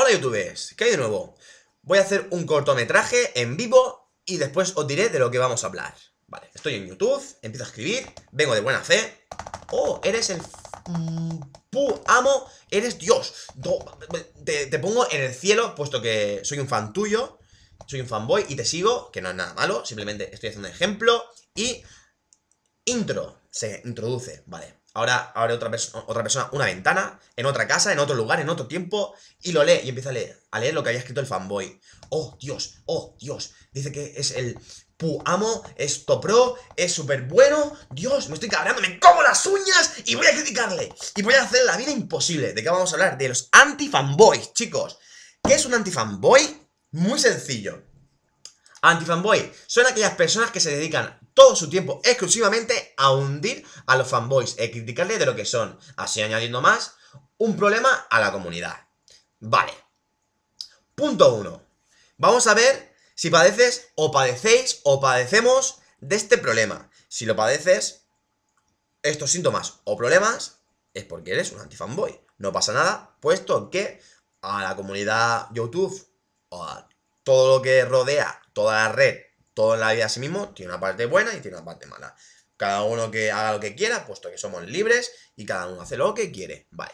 Hola youtubers, ¿qué hay de nuevo? Voy a hacer un cortometraje en vivo y después os diré de lo que vamos a hablar Vale, estoy en YouTube, empiezo a escribir, vengo de buena fe Oh, eres el... Pu amo, eres Dios te, pongo en el cielo puesto que soy un fan tuyo Soy un fanboy y te sigo, que no es nada malo, simplemente estoy haciendo un ejemplo Y... Intro, se introduce, vale ahora abre otra, otra persona una ventana, en otra casa, en otro lugar, en otro tiempo, y lo lee y empieza a leer, a leer lo que había escrito el fanboy. Oh, Dios, oh, Dios. Dice que es el pu amo, es topro, es súper bueno. Dios, me estoy cabreando, me como las uñas y voy a criticarle. Y voy a hacer la vida imposible. ¿De qué vamos a hablar? De los anti-fanboys, chicos. ¿Qué es un anti-fanboy? Muy sencillo. Antifanboy son aquellas personas que se dedican todo su tiempo exclusivamente a hundir a los fanboys y criticarles de lo que son, así añadiendo más un problema a la comunidad. Vale. Punto 1. Vamos a ver si padeces o padecéis o padecemos de este problema. Si lo padeces, estos síntomas o problemas es porque eres un antifanboy. No pasa nada, puesto que a la comunidad YouTube o a todo lo que rodea, toda la red, todo en la vida a sí mismo, tiene una parte buena y tiene una parte mala. Cada uno que haga lo que quiera, puesto que somos libres y cada uno hace lo que quiere. Vale.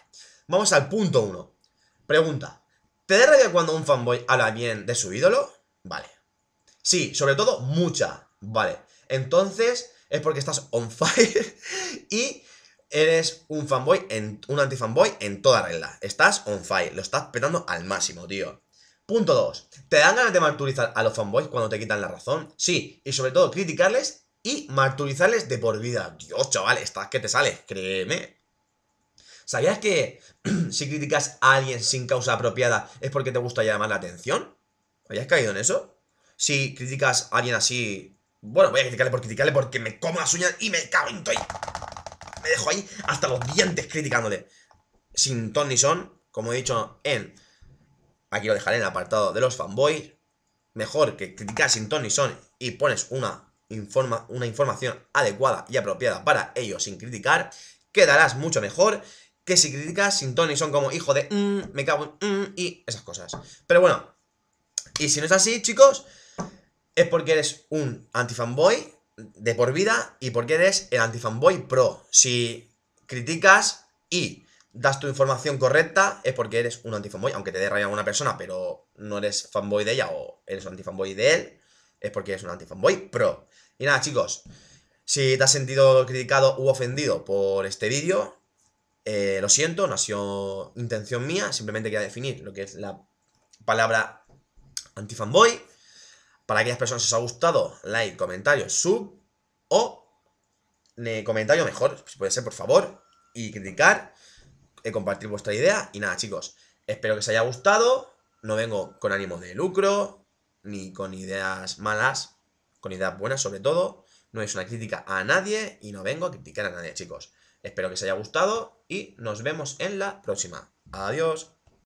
Vamos al punto 1. Pregunta. ¿Te da rabia cuando un fanboy habla bien de su ídolo? Vale. Sí, sobre todo mucha. Vale. Entonces es porque estás on fire y eres un fanboy, en, un fanboy en toda regla. Estás on fire, lo estás petando al máximo, tío. Punto 2. ¿Te dan ganas de marturizar a los fanboys cuando te quitan la razón? Sí, y sobre todo criticarles y marturizarles de por vida. Dios, chaval, estás que te sale? créeme. ¿Sabías que si criticas a alguien sin causa apropiada es porque te gusta llamar la atención? ¿Habías caído en eso? Si criticas a alguien así... Bueno, voy a criticarle por criticarle porque me como las uñas y me cago en todo. Me dejo ahí hasta los dientes criticándole. Sin ton ni son, como he dicho en Aquí lo dejaré en el apartado de los fanboys. Mejor que criticas sin Tony son y pones una, informa, una información adecuada y apropiada para ellos sin criticar. Quedarás mucho mejor que si criticas sin Tony son como hijo de mm, me cago en mm", y esas cosas. Pero bueno, y si no es así, chicos, es porque eres un anti-fanboy de por vida y porque eres el anti-fanboy pro. Si criticas y das tu información correcta, es porque eres un antifanboy. Aunque te dé rabia a una persona, pero no eres fanboy de ella o eres antifanboy de él, es porque eres un antifanboy pro. Y nada, chicos, si te has sentido criticado u ofendido por este vídeo, eh, lo siento, no ha sido intención mía, simplemente quería definir lo que es la palabra antifanboy. Para aquellas personas que os ha gustado, like, comentario, sub o eh, comentario mejor, si puede ser, por favor, y criticar de compartir vuestra idea. Y nada, chicos, espero que os haya gustado. No vengo con ánimo de lucro, ni con ideas malas, con ideas buenas sobre todo. No es una crítica a nadie y no vengo a criticar a nadie, chicos. Espero que os haya gustado y nos vemos en la próxima. Adiós.